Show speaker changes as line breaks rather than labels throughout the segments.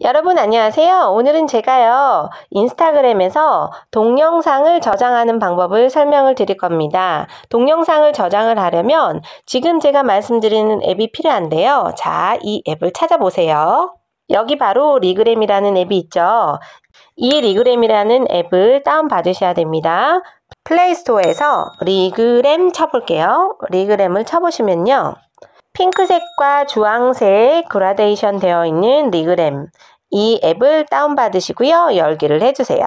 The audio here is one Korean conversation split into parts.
여러분 안녕하세요. 오늘은 제가요, 인스타그램에서 동영상을 저장하는 방법을 설명을 드릴 겁니다. 동영상을 저장을 하려면 지금 제가 말씀드리는 앱이 필요한데요. 자, 이 앱을 찾아보세요. 여기 바로 리그램이라는 앱이 있죠. 이 리그램이라는 앱을 다운받으셔야 됩니다. 플레이스토어에서 리그램 쳐볼게요. 리그램을 쳐보시면요. 핑크색과 주황색 그라데이션 되어 있는 리그램 이 앱을 다운받으시고요. 열기를 해주세요.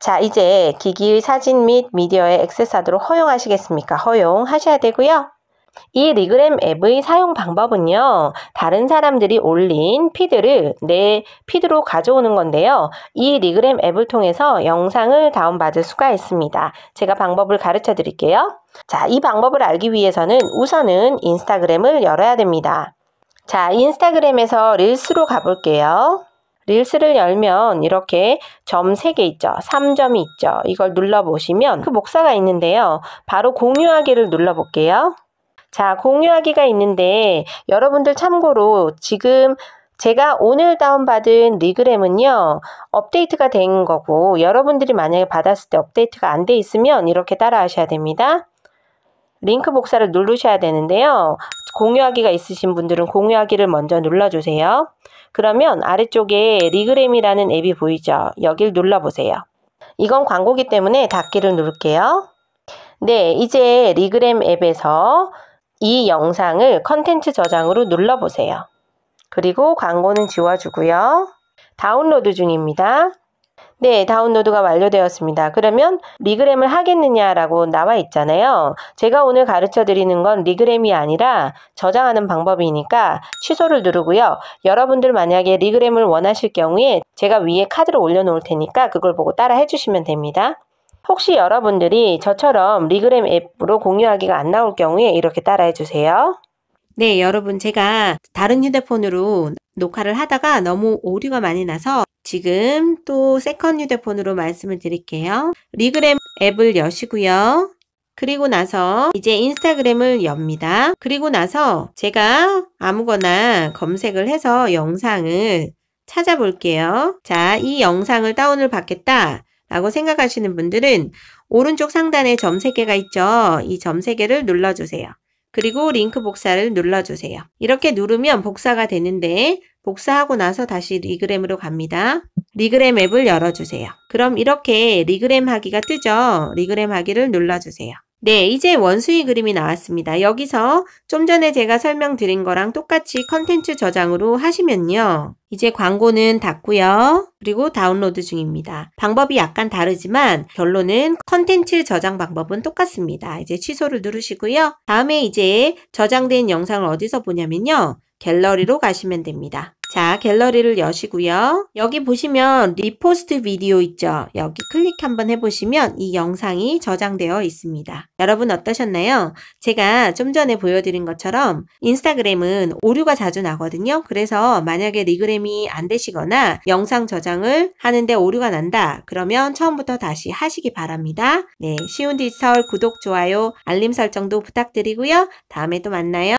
자, 이제 기기의 사진 및 미디어에 액세스하도록 허용하시겠습니까? 허용하셔야 되고요. 이 리그램 앱의 사용 방법은요. 다른 사람들이 올린 피드를 내 피드로 가져오는 건데요. 이 리그램 앱을 통해서 영상을 다운받을 수가 있습니다. 제가 방법을 가르쳐 드릴게요. 자, 이 방법을 알기 위해서는 우선은 인스타그램을 열어야 됩니다. 자, 인스타그램에서 릴스로 가볼게요. 릴스를 열면 이렇게 점 3개 있죠. 3점이 있죠. 이걸 눌러보시면 그 목사가 있는데요. 바로 공유하기를 눌러볼게요. 자, 공유하기가 있는데 여러분들 참고로 지금 제가 오늘 다운받은 리그램은요, 업데이트가 된 거고, 여러분들이 만약에 받았을 때 업데이트가 안 돼 있으면 이렇게 따라 하셔야 됩니다. 링크 복사를 누르셔야 되는데요. 공유하기가 있으신 분들은 공유하기를 먼저 눌러주세요. 그러면 아래쪽에 리그램이라는 앱이 보이죠? 여길 눌러보세요. 이건 광고기 때문에 닫기를 누를게요. 네, 이제 리그램 앱에서 이 영상을 컨텐츠 저장으로 눌러보세요. 그리고 광고는 지워주고요. 다운로드 중입니다. 네, 다운로드가 완료되었습니다. 그러면 리그램을 하겠느냐라고 나와 있잖아요. 제가 오늘 가르쳐 드리는 건 리그램이 아니라 저장하는 방법이니까 취소를 누르고요. 여러분들 만약에 리그램을 원하실 경우에 제가 위에 카드를 올려놓을 테니까 그걸 보고 따라 해주시면 됩니다. 혹시 여러분들이 저처럼 리그램 앱으로 공유하기가 안 나올 경우에 이렇게 따라해 주세요. 네, 여러분 제가 다른 휴대폰으로 녹화를 하다가 너무 오류가 많이 나서 지금 또 세컨 휴대폰으로 말씀을 드릴게요. 리그램 앱을 여시고요. 그리고 나서 이제 인스타그램을 엽니다. 그리고 나서 제가 아무거나 검색을 해서 영상을 찾아볼게요. 자, 이 영상을 다운을 받겠다. 라고 생각하시는 분들은 오른쪽 상단에 점 3개가 있죠. 이 점 3개를 눌러주세요. 그리고 링크 복사를 눌러주세요. 이렇게 누르면 복사가 되는데 복사하고 나서 다시 리그램으로 갑니다. 리그램 앱을 열어주세요. 그럼 이렇게 리그램 하기가 뜨죠. 리그램 하기를 눌러주세요. 네, 이제 원수의 그림이 나왔습니다. 여기서 좀 전에 제가 설명드린 거랑 똑같이 컨텐츠 저장으로 하시면요. 이제 광고는 닫고요. 그리고 다운로드 중입니다. 방법이 약간 다르지만 결론은 컨텐츠 저장 방법은 똑같습니다. 이제 취소를 누르시고요. 다음에 이제 저장된 영상을 어디서 보냐면요. 갤러리로 가시면 됩니다. 자, 갤러리를 여시고요. 여기 보시면 리포스트 비디오 있죠? 여기 클릭 한번 해보시면 이 영상이 저장되어 있습니다. 여러분 어떠셨나요? 제가 좀 전에 보여드린 것처럼 인스타그램은 오류가 자주 나거든요. 그래서 만약에 리그램이 안 되시거나 영상 저장을 하는데 오류가 난다. 그러면 처음부터 다시 하시기 바랍니다. 네, 쉬운 디지털 구독, 좋아요, 알림 설정도 부탁드리고요. 다음에 또 만나요.